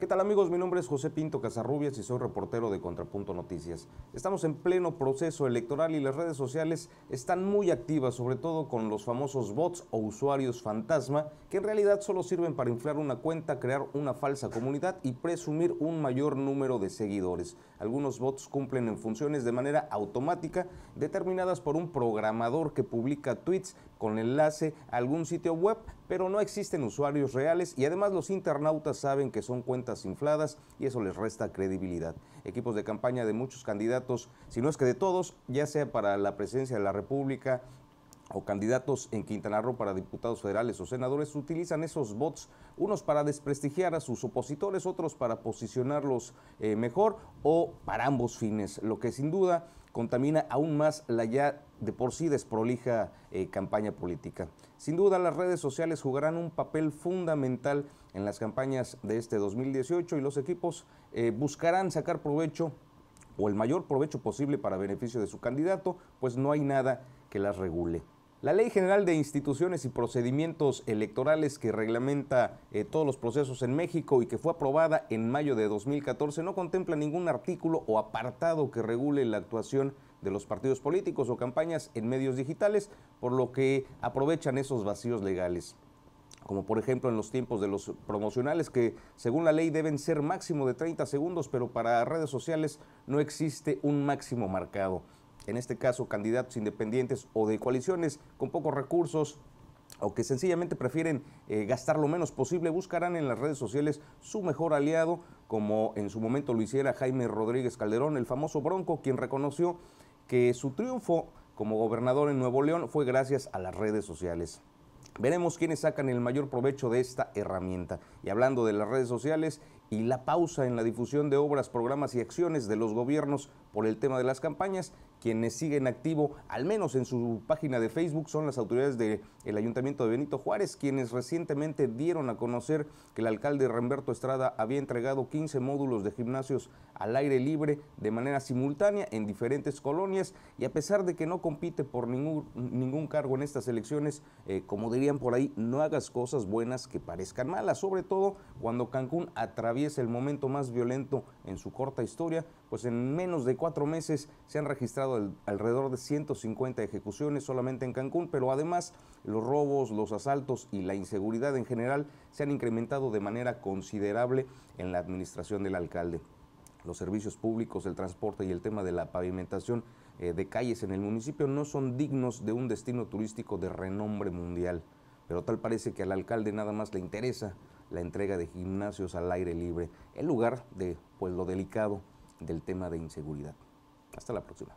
¿Qué tal amigos? Mi nombre es José Pinto Casarrubias y soy reportero de Contrapunto Noticias. Estamos en pleno proceso electoral y las redes sociales están muy activas, sobre todo con los famosos bots o usuarios fantasma, que en realidad solo sirven para inflar una cuenta, crear una falsa comunidad y presumir un mayor número de seguidores. Algunos bots cumplen en funciones de manera automática, determinadas por un programador que publica tweets con enlace a algún sitio web pero no existen usuarios reales y además los internautas saben que son cuentas infladas y eso les resta credibilidad. Equipos de campaña de muchos candidatos, si no es que de todos, ya sea para la presidencia de la República, o candidatos en Quintana Roo para diputados federales o senadores utilizan esos bots, unos para desprestigiar a sus opositores, otros para posicionarlos eh, mejor o para ambos fines, lo que sin duda contamina aún más la ya de por sí desprolija eh, campaña política. Sin duda, las redes sociales jugarán un papel fundamental en las campañas de este 2018 y los equipos eh, buscarán sacar provecho o el mayor provecho posible para beneficio de su candidato, pues no hay nada que las regule. La Ley General de Instituciones y Procedimientos Electorales que reglamenta eh, todos los procesos en México y que fue aprobada en mayo de 2014 no contempla ningún artículo o apartado que regule la actuación de los partidos políticos o campañas en medios digitales, por lo que aprovechan esos vacíos legales como por ejemplo en los tiempos de los promocionales que según la ley deben ser máximo de 30 segundos, pero para redes sociales no existe un máximo marcado en este caso candidatos independientes o de coaliciones con pocos recursos o que sencillamente prefieren eh, gastar lo menos posible, buscarán en las redes sociales su mejor aliado, como en su momento lo hiciera Jaime Rodríguez Calderón, el famoso Bronco, quien reconoció que su triunfo como gobernador en Nuevo León fue gracias a las redes sociales. Veremos quiénes sacan el mayor provecho de esta herramienta. Y hablando de las redes sociales y la pausa en la difusión de obras, programas y acciones de los gobiernos por el tema de las campañas, quienes siguen activo, al menos en su página de Facebook, son las autoridades del Ayuntamiento de Benito Juárez, quienes recientemente dieron a conocer que el alcalde Remberto Estrada había entregado 15 módulos de gimnasios al aire libre de manera simultánea en diferentes colonias y a pesar de que no compite por ningún, ningún cargo en estas elecciones, eh, como dirían por ahí, no hagas cosas buenas que parezcan malas, sobre todo cuando Cancún atraviesa el momento más violento en su corta historia pues en menos de cuatro meses se han registrado alrededor de 150 ejecuciones solamente en Cancún, pero además los robos, los asaltos y la inseguridad en general se han incrementado de manera considerable en la administración del alcalde. Los servicios públicos, el transporte y el tema de la pavimentación eh, de calles en el municipio no son dignos de un destino turístico de renombre mundial, pero tal parece que al alcalde nada más le interesa la entrega de gimnasios al aire libre, el lugar de pues lo delicado del tema de inseguridad. Hasta la próxima.